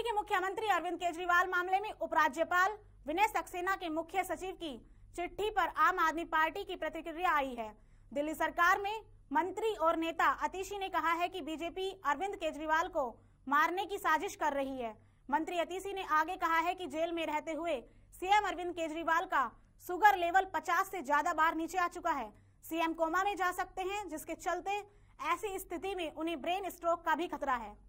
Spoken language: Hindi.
दिल्ली के मुख्यमंत्री अरविंद केजरीवाल मामले में उपराज्यपाल विनय सक्सेना के मुख्य सचिव की चिट्ठी पर आम आदमी पार्टी की प्रतिक्रिया आई है दिल्ली सरकार में मंत्री और नेता अतिशी ने कहा है कि बीजेपी अरविंद केजरीवाल को मारने की साजिश कर रही है मंत्री अतिशी ने आगे कहा है कि जेल में रहते हुए सीएम अरविंद केजरीवाल का सुगर लेवल 50 से ज्यादा बार नीचे आ चुका है सीएम कोमा में जा सकते हैं जिसके चलते ऐसी स्थिति में उन्हें ब्रेन स्ट्रोक का भी खतरा है